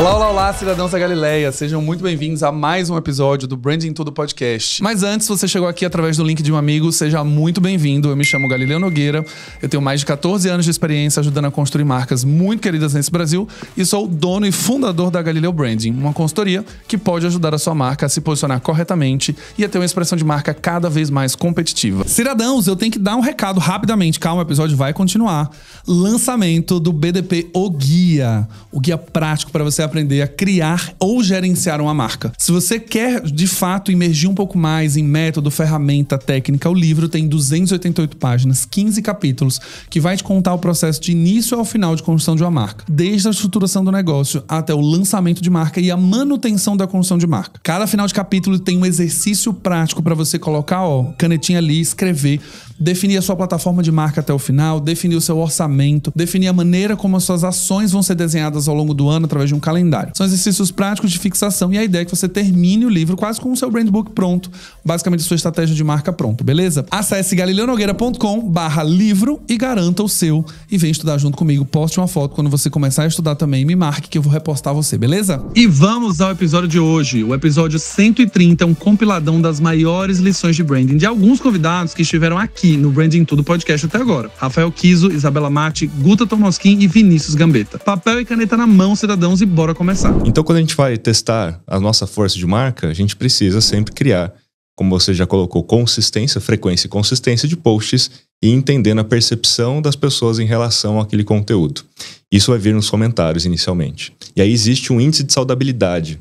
Olá, olá, olá, cidadãos da Galileia. Sejam muito bem-vindos a mais um episódio do Branding Tudo Podcast. Mas antes, você chegou aqui através do link de um amigo, seja muito bem-vindo. Eu me chamo Galileu Nogueira. Eu tenho mais de 14 anos de experiência ajudando a construir marcas muito queridas nesse Brasil e sou dono e fundador da Galileu Branding, uma consultoria que pode ajudar a sua marca a se posicionar corretamente e a ter uma expressão de marca cada vez mais competitiva. Cidadãos, eu tenho que dar um recado rapidamente. Calma, o episódio vai continuar. Lançamento do BDP O Guia, o guia prático para você aprender a criar ou gerenciar uma marca. Se você quer, de fato, imergir um pouco mais em método, ferramenta, técnica, o livro tem 288 páginas, 15 capítulos, que vai te contar o processo de início ao final de construção de uma marca, desde a estruturação do negócio até o lançamento de marca e a manutenção da construção de marca. Cada final de capítulo tem um exercício prático para você colocar, ó, canetinha ali, escrever definir a sua plataforma de marca até o final, definir o seu orçamento, definir a maneira como as suas ações vão ser desenhadas ao longo do ano através de um calendário. São exercícios práticos de fixação e a ideia é que você termine o livro quase com o seu brand book pronto, basicamente sua estratégia de marca pronto, beleza? Acesse galileonogueira.com barra livro e garanta o seu e vem estudar junto comigo. Poste uma foto quando você começar a estudar também me marque que eu vou repostar você, beleza? E vamos ao episódio de hoje. O episódio 130 é um compiladão das maiores lições de branding de alguns convidados que estiveram aqui aqui no Branding Tudo Podcast até agora. Rafael Kiso, Isabela Mati Guta Tomoskin e Vinícius Gambetta. Papel e caneta na mão, cidadãos, e bora começar. Então, quando a gente vai testar a nossa força de marca, a gente precisa sempre criar, como você já colocou, consistência, frequência e consistência de posts e entendendo a percepção das pessoas em relação àquele conteúdo. Isso vai vir nos comentários inicialmente. E aí existe um índice de saudabilidade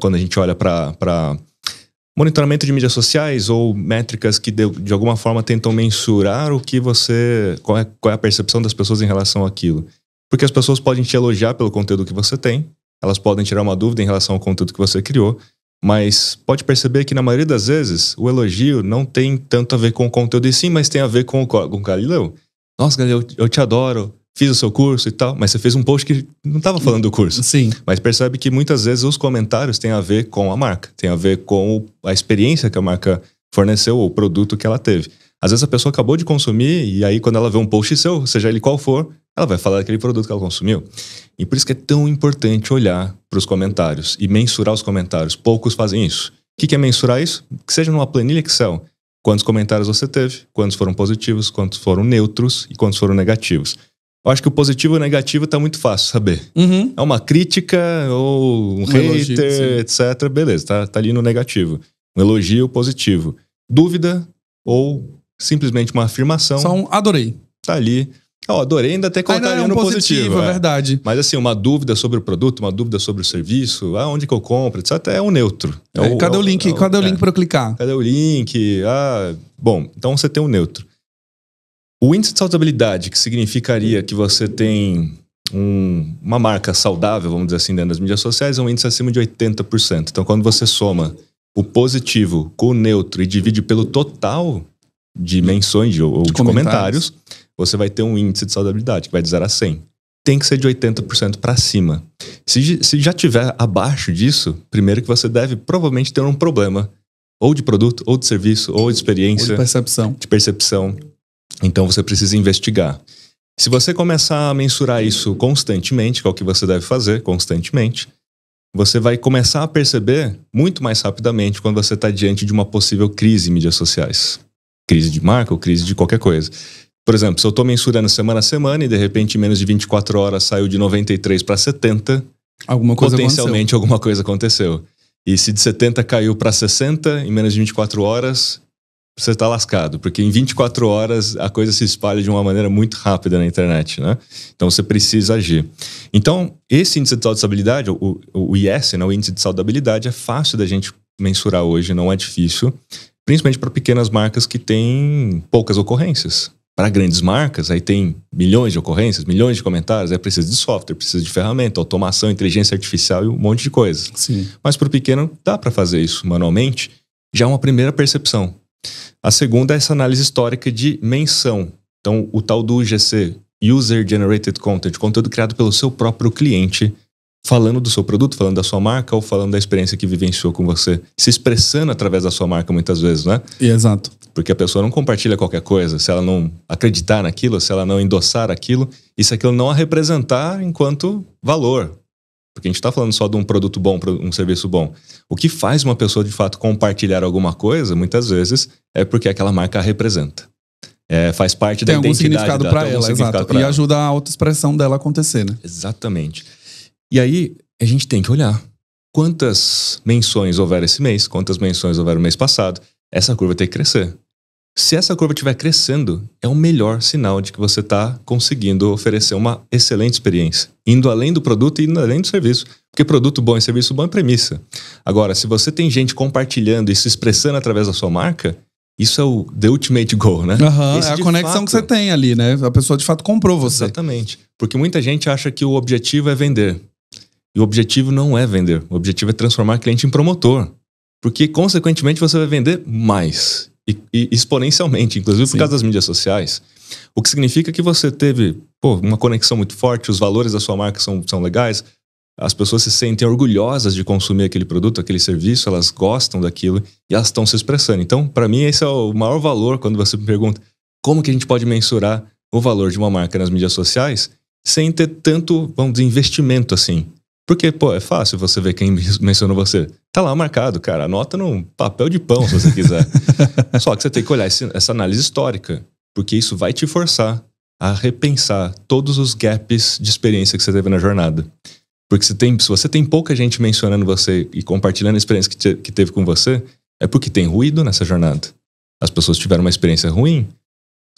quando a gente olha para monitoramento de mídias sociais ou métricas que de, de, alguma forma tentam mensurar o que você. Qual é, qual é a percepção das pessoas em relação àquilo. Porque as pessoas podem te elogiar pelo conteúdo que você tem, elas podem tirar uma dúvida em relação ao conteúdo que você criou, mas pode perceber que na maioria das vezes o elogio não tem tanto a ver com o conteúdo e sim, mas tem a ver com o, com o Galileu. Nossa, Galileu, eu te adoro fiz o seu curso e tal, mas você fez um post que não estava falando do curso. Sim. Mas percebe que muitas vezes os comentários têm a ver com a marca, tem a ver com a experiência que a marca forneceu ou o produto que ela teve. Às vezes a pessoa acabou de consumir e aí quando ela vê um post seu, seja ele qual for, ela vai falar daquele produto que ela consumiu. E por isso que é tão importante olhar para os comentários e mensurar os comentários. Poucos fazem isso. O que é mensurar isso? Que seja numa planilha Excel. Quantos comentários você teve, quantos foram positivos, quantos foram neutros e quantos foram negativos. Eu acho que o positivo e o negativo tá muito fácil saber. Uhum. É uma crítica ou um, um hater, elogio, etc. Beleza, tá, tá ali no negativo. Um elogio positivo. Dúvida ou simplesmente uma afirmação. Só um adorei. Tá ali. Eu adorei ainda até é colocaria é um no positivo. positivo é, é. verdade. Mas assim, uma dúvida sobre o produto, uma dúvida sobre o serviço, aonde onde que eu compro, etc. É um neutro. É, é o, cadê é o link? É o, cadê o link para eu clicar? Cadê o link? Ah, bom, então você tem um neutro. O índice de saudabilidade, que significaria que você tem um, uma marca saudável, vamos dizer assim, dentro das mídias sociais, é um índice acima de 80%. Então, quando você soma o positivo com o neutro e divide pelo total de menções ou, ou de, de comentários. comentários. você vai ter um índice de saudabilidade que vai de 0 a 100. Tem que ser de 80% para cima. Se, se já tiver abaixo disso, primeiro que você deve provavelmente ter um problema ou de produto, ou de serviço, ou de experiência. Ou de percepção. De percepção. Então você precisa investigar. Se você começar a mensurar isso constantemente, que é o que você deve fazer constantemente, você vai começar a perceber muito mais rapidamente quando você está diante de uma possível crise em mídias sociais. Crise de marca ou crise de qualquer coisa. Por exemplo, se eu estou mensurando semana a semana e de repente em menos de 24 horas saiu de 93 para 70, alguma potencialmente aconteceu. alguma coisa aconteceu. E se de 70 caiu para 60 em menos de 24 horas, você está lascado, porque em 24 horas a coisa se espalha de uma maneira muito rápida na internet, né? Então você precisa agir. Então, esse índice de saudabilidade, o, o IS, né, o índice de saudabilidade, é fácil da gente mensurar hoje, não é difícil, principalmente para pequenas marcas que têm poucas ocorrências. Para grandes marcas, aí tem milhões de ocorrências, milhões de comentários, é precisa de software, precisa de ferramenta, automação, inteligência artificial e um monte de coisa. Sim. Mas para o pequeno, dá para fazer isso manualmente, já é uma primeira percepção a segunda é essa análise histórica de menção. Então, o tal do UGC, User Generated Content, conteúdo criado pelo seu próprio cliente, falando do seu produto, falando da sua marca ou falando da experiência que vivenciou com você, se expressando através da sua marca muitas vezes, né? Exato. Porque a pessoa não compartilha qualquer coisa, se ela não acreditar naquilo, se ela não endossar aquilo, e se aquilo não a representar enquanto valor, porque a gente está falando só de um produto bom, um serviço bom. O que faz uma pessoa de fato compartilhar alguma coisa, muitas vezes, é porque aquela marca a representa. É, faz parte tem da algum identidade significado para ela, significado exato. e ajuda a autoexpressão dela a acontecer, né? Exatamente. E aí a gente tem que olhar quantas menções houver esse mês, quantas menções houver o mês passado. Essa curva tem que crescer. Se essa curva estiver crescendo, é o melhor sinal de que você está conseguindo oferecer uma excelente experiência, indo além do produto e indo além do serviço. Porque produto bom e serviço bom é premissa. Agora, se você tem gente compartilhando e se expressando através da sua marca, isso é o the ultimate goal, né? Uhum, Esse, é a conexão fato, que você tem ali, né? A pessoa de fato comprou você. Exatamente. Porque muita gente acha que o objetivo é vender. E o objetivo não é vender. O objetivo é transformar cliente em promotor. Porque, consequentemente, você vai vender mais e, e exponencialmente, inclusive Sim. por causa das mídias sociais. O que significa que você teve pô, uma conexão muito forte, os valores da sua marca são, são legais, as pessoas se sentem orgulhosas de consumir aquele produto, aquele serviço, elas gostam daquilo e elas estão se expressando. Então, para mim, esse é o maior valor quando você me pergunta como que a gente pode mensurar o valor de uma marca nas mídias sociais sem ter tanto, vamos dizer, investimento assim. Porque, pô, é fácil você ver quem mencionou você. Tá lá marcado, cara. Anota num papel de pão, se você quiser. Só que você tem que olhar esse, essa análise histórica, porque isso vai te forçar a repensar todos os gaps de experiência que você teve na jornada. Porque se, tem, se você tem pouca gente mencionando você e compartilhando a experiência que, te, que teve com você, é porque tem ruído nessa jornada. As pessoas tiveram uma experiência ruim,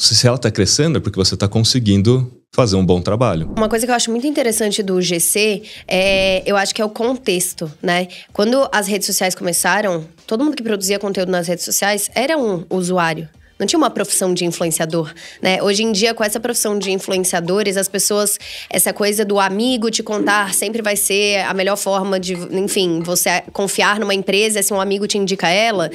se ela está crescendo é porque você está conseguindo fazer um bom trabalho. Uma coisa que eu acho muito interessante do GC é, eu acho que é o contexto, né? Quando as redes sociais começaram, todo mundo que produzia conteúdo nas redes sociais era um usuário não tinha uma profissão de influenciador, né? Hoje em dia, com essa profissão de influenciadores, as pessoas, essa coisa do amigo te contar sempre vai ser a melhor forma de, enfim, você confiar numa empresa se um amigo te indica ela.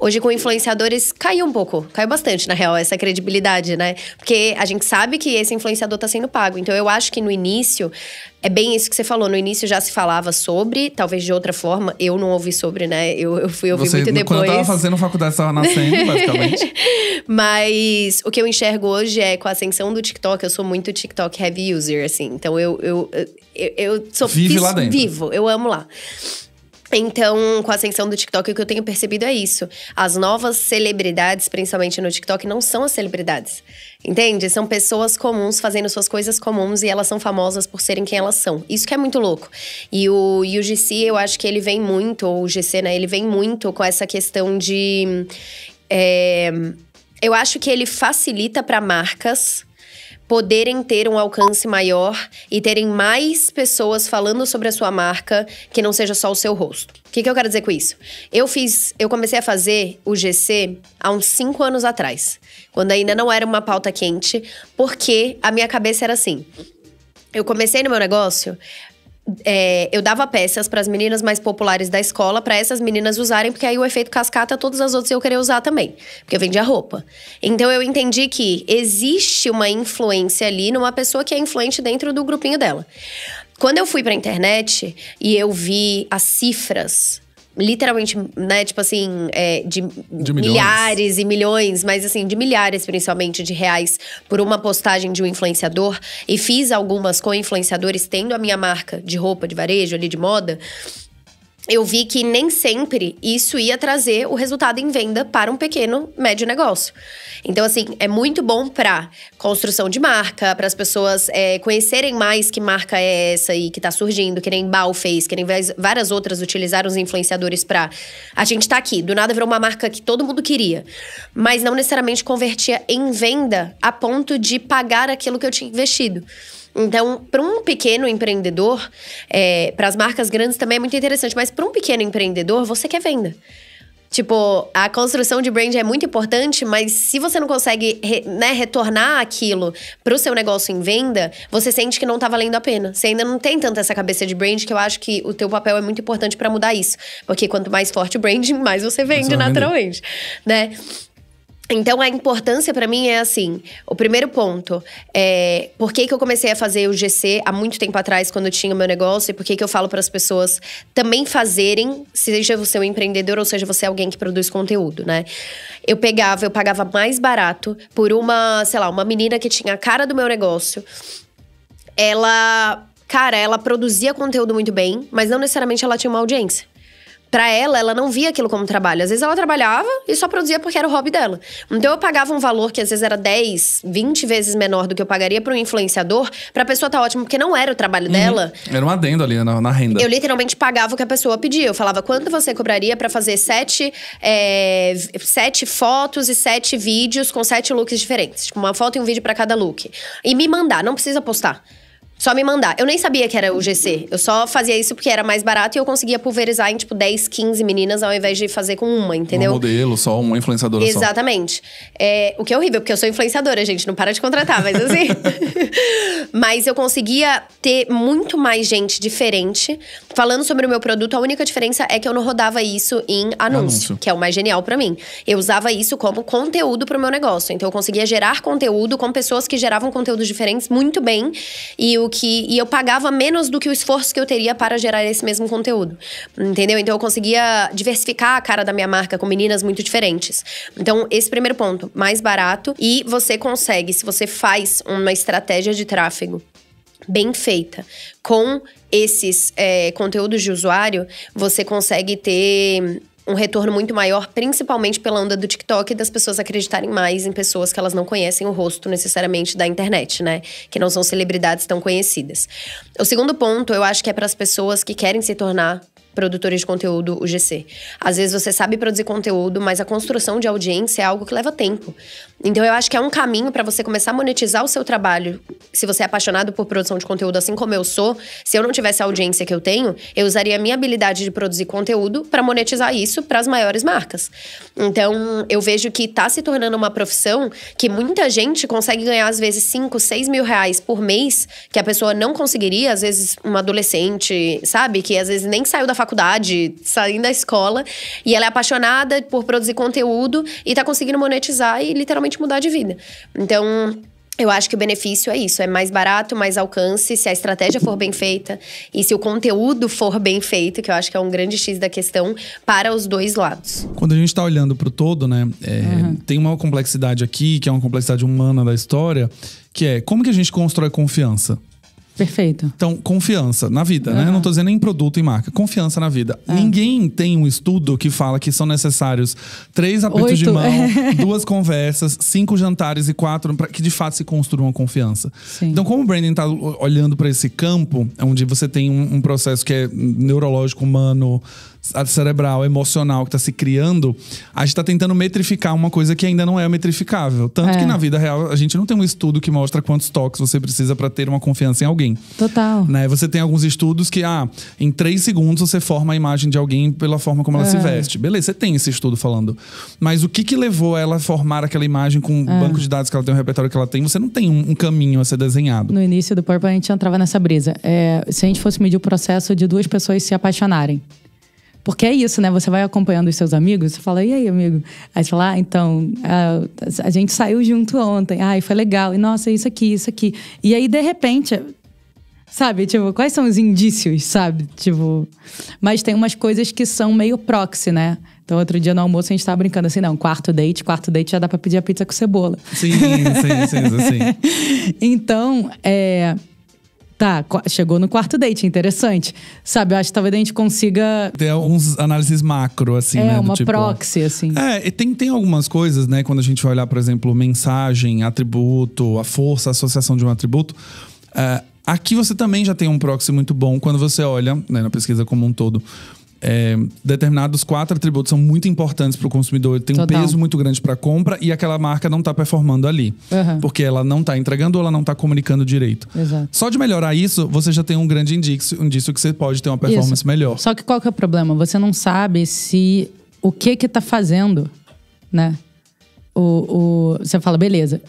Hoje, com influenciadores, caiu um pouco, caiu bastante, na real, essa credibilidade, né? Porque a gente sabe que esse influenciador tá sendo pago. Então, eu acho que no início é bem isso que você falou. No início já se falava sobre, talvez de outra forma. Eu não ouvi sobre, né? Eu, eu fui ouvir você, muito depois. Quando eu tava fazendo faculdade, estava nascendo, basicamente. Mas o que eu enxergo hoje é com a ascensão do TikTok, eu sou muito TikTok heavy user, assim. Então eu, eu, eu, eu sou. Vive fiz, lá dentro. Vivo, eu amo lá. Então, com a ascensão do TikTok, o que eu tenho percebido é isso. As novas celebridades, principalmente no TikTok, não são as celebridades. Entende? São pessoas comuns fazendo suas coisas comuns e elas são famosas por serem quem elas são. Isso que é muito louco. E o, e o GC, eu acho que ele vem muito, ou o GC, né? Ele vem muito com essa questão de. É, eu acho que ele facilita para marcas poderem ter um alcance maior e terem mais pessoas falando sobre a sua marca que não seja só o seu rosto. O que, que eu quero dizer com isso? Eu fiz, eu comecei a fazer o GC há uns 5 anos atrás, quando ainda não era uma pauta quente, porque a minha cabeça era assim. Eu comecei no meu negócio é, eu dava peças para as meninas mais populares da escola, para essas meninas usarem, porque aí o efeito cascata, todas as outras eu queria usar também, porque eu vendia roupa. Então eu entendi que existe uma influência ali numa pessoa que é influente dentro do grupinho dela. Quando eu fui para a internet e eu vi as cifras literalmente, né, tipo assim, é, de, de milhares e milhões, mas assim, de milhares principalmente de reais por uma postagem de um influenciador e fiz algumas com influenciadores tendo a minha marca de roupa de varejo ali de moda eu vi que nem sempre isso ia trazer o resultado em venda para um pequeno, médio negócio. Então, assim, é muito bom para construção de marca, para as pessoas é, conhecerem mais que marca é essa e que está surgindo, que nem Bal fez, que nem várias outras utilizaram os influenciadores para. A gente está aqui, do nada virou uma marca que todo mundo queria, mas não necessariamente convertia em venda a ponto de pagar aquilo que eu tinha investido. Então, para um pequeno empreendedor, é, para as marcas grandes também é muito interessante, mas para um pequeno empreendedor, você quer venda. Tipo, a construção de brand é muito importante, mas se você não consegue né, retornar aquilo para o seu negócio em venda, você sente que não tá valendo a pena. Você ainda não tem tanta essa cabeça de brand que eu acho que o teu papel é muito importante para mudar isso. Porque quanto mais forte o brand, mais você vende você naturalmente, né? Então, a importância para mim é assim: o primeiro ponto é por que, que eu comecei a fazer o GC há muito tempo atrás, quando eu tinha o meu negócio, e por que, que eu falo para as pessoas também fazerem, seja você um empreendedor ou seja você alguém que produz conteúdo, né? Eu pegava, eu pagava mais barato por uma, sei lá, uma menina que tinha a cara do meu negócio. Ela, cara, ela produzia conteúdo muito bem, mas não necessariamente ela tinha uma audiência para ela, ela não via aquilo como trabalho. Às vezes ela trabalhava e só produzia porque era o hobby dela. Então eu pagava um valor que às vezes era 10, 20 vezes menor do que eu pagaria para um influenciador, para a pessoa tá ótimo, porque não era o trabalho uhum. dela. Era um adendo ali na, na, renda. Eu literalmente pagava o que a pessoa pedia. Eu falava quanto você cobraria para fazer sete, é, sete fotos e sete vídeos com sete looks diferentes. Tipo, uma foto e um vídeo para cada look. E me mandar, não precisa postar. Só me mandar. Eu nem sabia que era o GC. Eu só fazia isso porque era mais barato e eu conseguia pulverizar em, tipo, 10, 15 meninas ao invés de fazer com uma, entendeu? Um modelo só, uma influenciadora Exatamente. só. Exatamente. É, o que é horrível, porque eu sou influenciadora, gente. Não para de contratar, mas assim… mas eu conseguia ter muito mais gente diferente falando sobre o meu produto. A única diferença é que eu não rodava isso em anúncio, anúncio. que é o mais genial para mim. Eu usava isso como conteúdo pro meu negócio. Então, eu conseguia gerar conteúdo com pessoas que geravam conteúdos diferentes muito bem. E o que. E eu pagava menos do que o esforço que eu teria para gerar esse mesmo conteúdo. Entendeu? Então eu conseguia diversificar a cara da minha marca com meninas muito diferentes. Então, esse primeiro ponto, mais barato. E você consegue, se você faz uma estratégia de tráfego bem feita, com esses é, conteúdos de usuário, você consegue ter um retorno muito maior, principalmente pela onda do TikTok e das pessoas acreditarem mais em pessoas que elas não conhecem o rosto necessariamente da internet, né? Que não são celebridades tão conhecidas. O segundo ponto, eu acho que é para as pessoas que querem se tornar produtores de conteúdo, o GC. Às vezes você sabe produzir conteúdo, mas a construção de audiência é algo que leva tempo. Então eu acho que é um caminho para você começar a monetizar o seu trabalho. Se você é apaixonado por produção de conteúdo, assim como eu sou, se eu não tivesse a audiência que eu tenho, eu usaria a minha habilidade de produzir conteúdo para monetizar isso para as maiores marcas. Então eu vejo que está se tornando uma profissão que muita gente consegue ganhar às vezes 5, 6 mil reais por mês, que a pessoa não conseguiria, às vezes uma adolescente, sabe? Que às vezes nem saiu da faculdade faculdade, saindo da escola, e ela é apaixonada por produzir conteúdo e tá conseguindo monetizar e literalmente mudar de vida. Então, eu acho que o benefício é isso, é mais barato, mais alcance, se a estratégia for bem feita e se o conteúdo for bem feito, que eu acho que é um grande X da questão, para os dois lados. Quando a gente está olhando para o todo, né, é, uhum. tem uma complexidade aqui, que é uma complexidade humana da história, que é como que a gente constrói confiança? Perfeito. Então, confiança na vida, né? Não estou dizendo nem produto e marca. Confiança na vida. É. Ninguém tem um estudo que fala que são necessários três apertos Oito. de mão, duas conversas, cinco jantares e quatro para que de fato se construa uma confiança. Sim. Então, como o Brandon está olhando para esse campo, onde você tem um, um processo que é neurológico humano, cerebral, emocional que está se criando, a gente está tentando metrificar uma coisa que ainda não é metrificável. Tanto é. que na vida real a gente não tem um estudo que mostra quantos toques você precisa para ter uma confiança em alguém. Total. Né? Você tem alguns estudos que, ah, em três segundos você forma a imagem de alguém pela forma como ela é. se veste. Beleza, você tem esse estudo falando. Mas o que que levou ela a formar aquela imagem com o é. banco de dados que ela tem, o repertório que ela tem? Você não tem um, um caminho a ser desenhado. No início do Purple a gente entrava nessa brisa. É, se a gente fosse medir o processo de duas pessoas se apaixonarem. Porque é isso, né? Você vai acompanhando os seus amigos, você fala, e aí, amigo? Aí você fala, ah, então, a, ah, a gente saiu junto ontem, ai, foi legal, e nossa, isso aqui, isso aqui. E aí, de repente, Sabe, tipo, quais são os indícios, sabe? Tipo, mas tem umas coisas que são meio proxy, né? Então, outro dia no almoço a gente tava brincando assim, não, quarto date, quarto date já dá pra pedir a pizza com cebola. Sim, sim, sim, sim. sim. então, é, tá, chegou no quarto date, interessante. Sabe, eu acho que talvez a gente consiga. Ter alguns análises macro, assim, é, né? É, uma tipo... proxy, assim. É, e tem, tem algumas coisas, né? Quando a gente vai olhar, por exemplo, mensagem, atributo, a força, a associação de um atributo. É, aqui você também já tem um proxy muito bom quando você olha, né, na pesquisa como um todo, é, determinados quatro atributos são muito importantes para o consumidor, ele tem Total. um peso muito grande para a compra e aquela marca não está performando ali. Uhum. Porque ela não está entregando ou ela não está comunicando direito. Exato. Só de melhorar isso, você já tem um grande indício, indício que você pode ter uma performance isso. melhor. Só que qual que é o problema? Você não sabe se o que que está fazendo, né? O, o, você fala, beleza,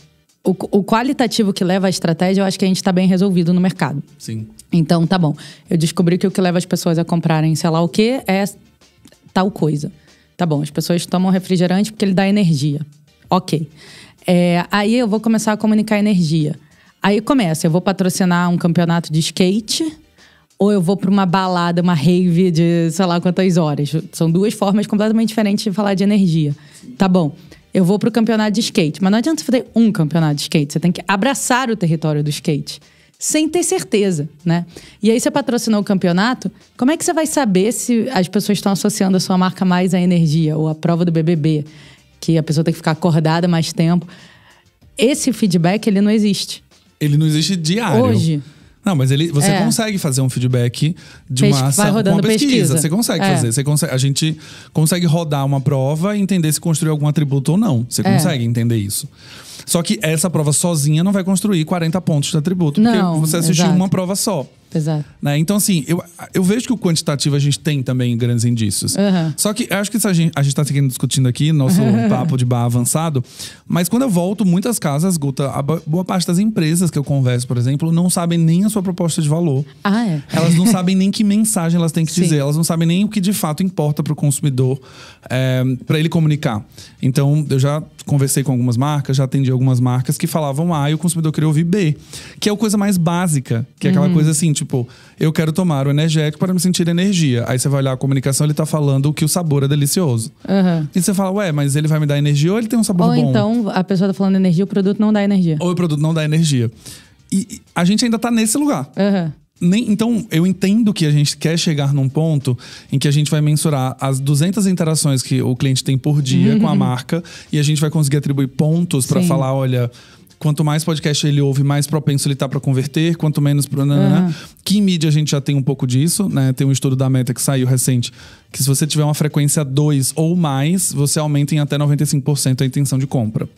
o, o qualitativo que leva à estratégia, eu acho que a gente está bem resolvido no mercado. Sim. Então, tá bom. Eu descobri que o que leva as pessoas a comprarem sei lá o que é tal coisa. Tá bom, as pessoas tomam refrigerante porque ele dá energia. Ok. É, aí eu vou começar a comunicar energia. Aí começa, eu vou patrocinar um campeonato de skate ou eu vou para uma balada, uma rave de sei lá quantas horas. São duas formas completamente diferentes de falar de energia. Tá bom eu vou pro campeonato de skate. Mas não adianta fazer um campeonato de skate. Você tem que abraçar o território do skate. Sem ter certeza, né? E aí você patrocinou o campeonato, como é que você vai saber se as pessoas estão associando a sua marca mais à energia ou à prova do BBB, que a pessoa tem que ficar acordada mais tempo? Esse feedback, ele não existe. Ele não existe diário. Hoje. Não, mas ele, você é. consegue fazer um feedback de uma ação. Vai rodando uma pesquisa. pesquisa. Você consegue é. fazer. Você consegue, a gente consegue rodar uma prova e entender se construiu algum atributo ou não. Você é. consegue entender isso. Só que essa prova sozinha não vai construir 40 pontos de atributo, não, porque você assistiu exato. uma prova só. Exato. Né? Então, assim, eu, eu vejo que o quantitativo a gente tem também grandes indícios. Uhum. Só que acho que a gente a está seguindo discutindo aqui, nosso papo de bar avançado. Mas quando eu volto, muitas casas, Guta, boa parte das empresas que eu converso, por exemplo, não sabem nem a sua proposta de valor. Ah, é? Elas não sabem nem que mensagem elas têm que Sim. dizer, elas não sabem nem o que de fato importa para o consumidor, é, eh, para ele comunicar. Então, eu já conversei com algumas marcas, já atendi algumas marcas que falavam A e o consumidor queria ouvir B, que é a coisa mais básica, que é aquela uhum. coisa assim, tipo, eu quero tomar o energético para me sentir energia. Aí você vai olhar a comunicação, ele tá falando que o sabor é delicioso. Uhum. E você fala, ué, mas ele vai me dar energia ou ele tem um sabor ou bom? Ou então a pessoa tá falando energia, o produto não dá energia. Ou o produto não dá energia. E a gente ainda tá nesse lugar. Uhum. Nem, então, eu entendo que a gente quer chegar num ponto em que a gente vai mensurar as 200 interações que o cliente tem por dia uhum. com a uhum. marca e a gente vai conseguir atribuir pontos para falar: olha, Quanto mais podcast ele ouve, mais propenso ele tá para converter, quanto menos para uhum. Que mídia a gente já tem um pouco disso, né? Tem um estudo da Meta que saiu recente, que se você tiver uma frequência 2 ou mais, você aumenta em até 95% a intenção de compra.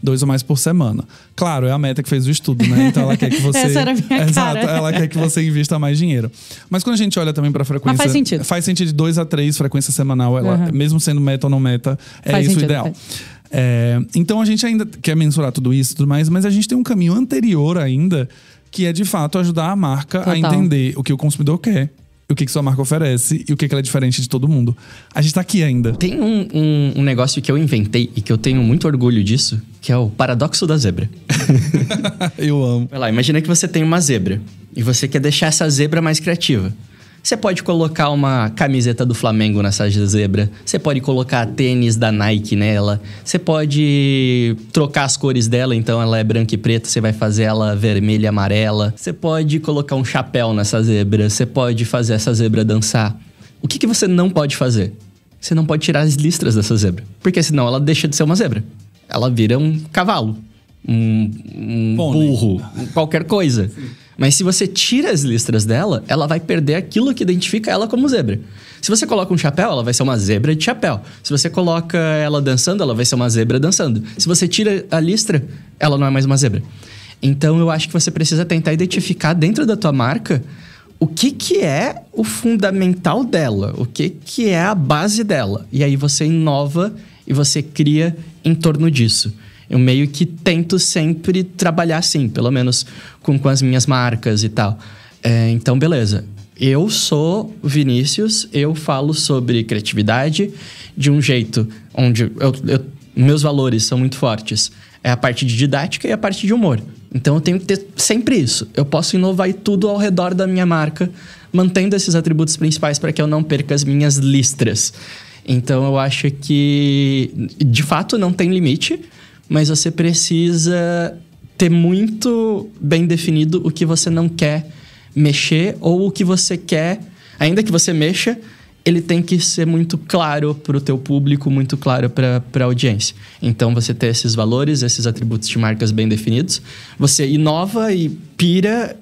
Dois ou mais por semana. Claro, é a meta que fez o estudo, né? Então ela quer que você. Essa era a minha Exato, cara. ela quer que você invista mais dinheiro. Mas quando a gente olha também para frequência. Mas faz sentido. Faz sentido de 2 a 3 frequência semanal, ela, uhum. mesmo sendo meta ou não meta, é faz isso sentido, o ideal. Faz. É, então a gente ainda quer mensurar tudo isso e tudo mais, mas a gente tem um caminho anterior ainda, que é de fato ajudar a marca Total. a entender o que o consumidor quer. O que, que sua marca oferece e o que, que ela é diferente de todo mundo. A gente tá aqui ainda. Tem um, um, um negócio que eu inventei e que eu tenho muito orgulho disso, que é o paradoxo da zebra. eu amo. Vai lá, imagina que você tem uma zebra e você quer deixar essa zebra mais criativa. Você pode colocar uma camiseta do Flamengo nessa zebra. Você pode colocar tênis da Nike nela. Você pode trocar as cores dela, então ela é branca e preta, você vai fazer ela vermelha e amarela. Você pode colocar um chapéu nessa zebra. Você pode fazer essa zebra dançar. O que, que você não pode fazer? Você não pode tirar as listras dessa zebra. Porque senão ela deixa de ser uma zebra. Ela vira um cavalo, um, um burro, qualquer coisa. Sim. Mas se você tira as listras dela, ela vai perder aquilo que identifica ela como zebra. Se você coloca um chapéu, ela vai ser uma zebra de chapéu. Se você coloca ela dançando, ela vai ser uma zebra dançando. Se você tira a listra, ela não é mais uma zebra. Então eu acho que você precisa tentar identificar dentro da tua marca o que, que é o fundamental dela, o que, que é a base dela. E aí você inova e você cria em torno disso. Eu meio que tento sempre trabalhar assim, pelo menos com, com as minhas marcas e tal. É, então, beleza. Eu sou Vinícius, eu falo sobre criatividade de um jeito onde eu, eu, meus valores são muito fortes. É a parte de didática e a parte de humor. Então eu tenho que ter sempre isso. Eu posso inovar tudo ao redor da minha marca, mantendo esses atributos principais para que eu não perca as minhas listras. Então eu acho que de fato não tem limite mas você precisa ter muito bem definido o que você não quer mexer ou o que você quer, ainda que você mexa, ele tem que ser muito claro para o teu público, muito claro para a audiência. Então, você ter esses valores, esses atributos de marcas bem definidos, você inova e pira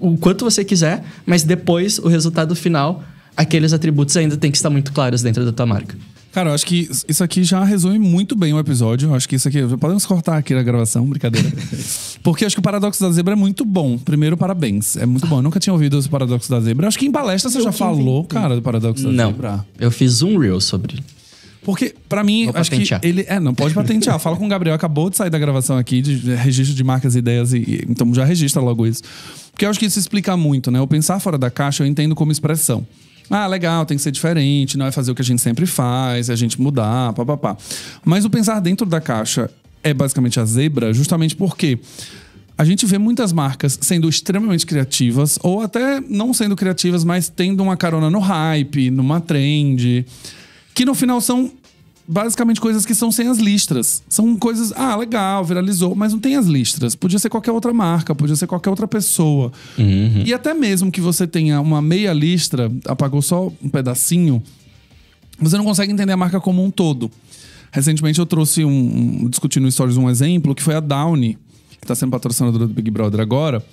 o quanto você quiser, mas depois, o resultado final, aqueles atributos ainda tem que estar muito claros dentro da tua marca. Cara, eu acho que isso aqui já resume muito bem o episódio. Eu acho que isso aqui. Podemos cortar aqui na gravação, brincadeira. Porque acho que o paradoxo da zebra é muito bom. Primeiro, parabéns. É muito bom. Eu nunca tinha ouvido o paradoxo da zebra. Eu acho que em palestra você eu já falou, cara, do paradoxo da não, zebra. Não. Eu fiz um reel sobre ele. Porque, para mim, Vou acho patentear. que ele. É, não pode patentear. Fala com o Gabriel, acabou de sair da gravação aqui, de registro de marcas e ideias, então já registra logo isso. Porque eu acho que isso explica muito, né? O pensar fora da caixa eu entendo como expressão. Ah, legal, tem que ser diferente, não é fazer o que a gente sempre faz, é a gente mudar, papapá. Mas o pensar dentro da caixa é basicamente a zebra, justamente porque a gente vê muitas marcas sendo extremamente criativas, ou até não sendo criativas, mas tendo uma carona no hype, numa trend, que no final são basicamente coisas que são sem as listras. São coisas, ah, legal, viralizou, mas não tem as listras. Podia ser qualquer outra marca, podia ser qualquer outra pessoa. Uhum. E até mesmo que você tenha uma meia listra, apagou só um pedacinho, você não consegue entender a marca como um todo. Recentemente eu trouxe um, um discutindo stories um exemplo que foi a Downy, que está sendo patrocinadora do Big Brother agora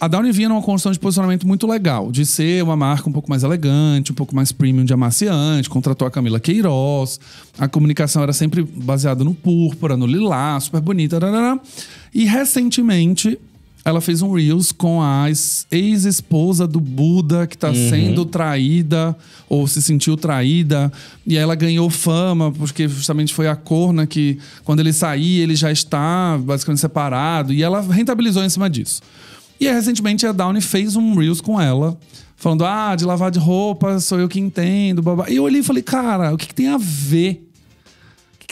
a Downy vinha numa construção de posicionamento muito legal, de ser uma marca um pouco mais elegante, um pouco mais premium de amaciante, contratou a Camila Queiroz, a comunicação era sempre baseada no púrpura, no lilás, super bonita, tarará. e recentemente ela fez um Reels com a ex-esposa do Buda, que tá uhum. sendo traída, ou se sentiu traída. E aí ela ganhou fama, porque justamente foi a corna né, que, quando ele sair, ele já está basicamente separado. E ela rentabilizou em cima disso. E aí, recentemente a Downey fez um Reels com ela, falando: ah, de lavar de roupa, sou eu que entendo, babá. E eu olhei e falei: cara, o que, que tem a ver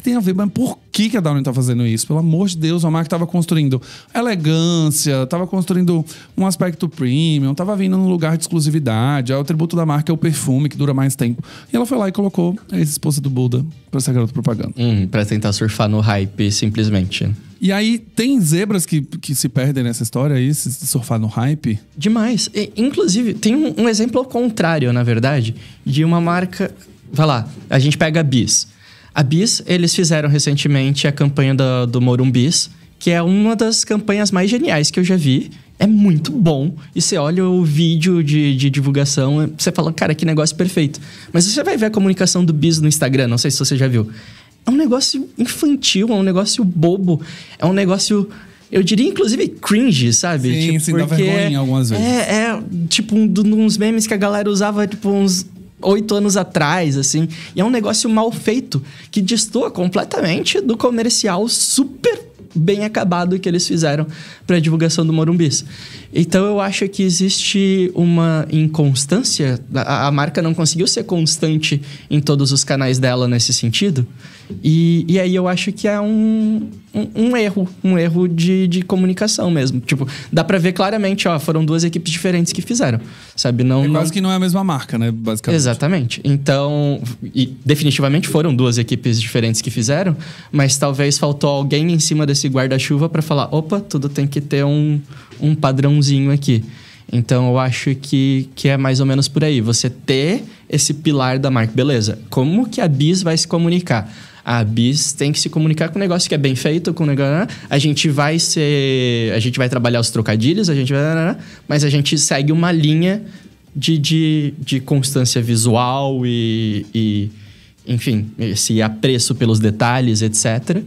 tem a ver? Mas por que, que a Downing tá fazendo isso? Pelo amor de Deus, a marca tava construindo elegância, tava construindo um aspecto premium, tava vindo num lugar de exclusividade. Aí o tributo da marca é o perfume, que dura mais tempo. E ela foi lá e colocou a esposa do Buda pra essa garota propaganda. Hum, pra tentar surfar no hype, simplesmente. E aí, tem zebras que, que se perdem nessa história aí, se surfar no hype? Demais. E, inclusive, tem um, um exemplo ao contrário, na verdade, de uma marca. Vai lá, a gente pega a Bis. A Bis, eles fizeram recentemente a campanha do, do Morumbis, que é uma das campanhas mais geniais que eu já vi. É muito bom. E você olha o vídeo de, de divulgação, você fala, cara, que negócio perfeito. Mas você vai ver a comunicação do Bis no Instagram, não sei se você já viu. É um negócio infantil, é um negócio bobo, é um negócio eu diria, inclusive, cringe, sabe? Sim, tipo, sim, dá vergonha algumas é, vezes. É, é tipo, um, uns memes que a galera usava, tipo, uns oito anos atrás, assim. E é um negócio mal feito, que destoa completamente do comercial super bem acabado que eles fizeram para a divulgação do Morumbis. Então eu acho que existe uma inconstância, a, a marca não conseguiu ser constante em todos os canais dela nesse sentido. E, e aí eu acho que é um, um, um, erro, um erro de, de comunicação mesmo. Tipo, dá pra ver claramente, ó, foram duas equipes diferentes que fizeram, sabe? Não, é quase não... que não é a mesma marca, né, basicamente. Exatamente. Então, definitivamente foram duas equipes diferentes que fizeram, mas talvez faltou alguém em cima desse guarda-chuva para falar, opa, tudo tem que ter um, um padrãozinho aqui. Então eu acho que, que é mais ou menos por aí. Você ter esse pilar da marca. Beleza, como que a Bis vai se comunicar? a bis tem que se comunicar com um negócio que é bem feito, com um negócio, né? a gente vai ser, a gente vai trabalhar os trocadilhos, a gente vai, né, né, mas a gente segue uma linha de, de, de constância visual e, e enfim, esse apreço pelos detalhes, etc.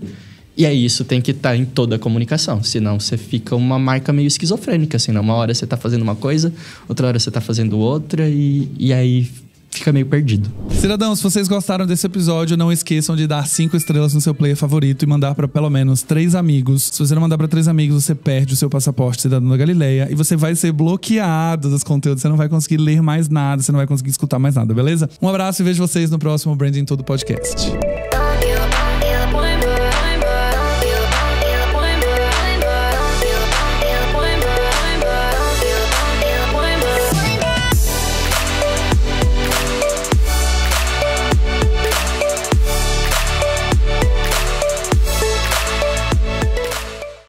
E aí é isso tem que estar tá em toda a comunicação, senão você fica uma marca meio esquizofrênica, assim, uma hora você está fazendo uma coisa, outra hora você está fazendo outra, e, e aí fica meio perdido. Cidadãos, se vocês gostaram desse episódio, não esqueçam de dar cinco estrelas no seu player favorito e mandar para pelo menos três amigos. Se você não mandar para três amigos, você perde o seu passaporte cidadão da Galileia e você vai ser bloqueado dos conteúdos. Você não vai conseguir ler mais nada, você não vai conseguir escutar mais nada, beleza? Um abraço e vejo vocês no próximo Branding Todo Podcast.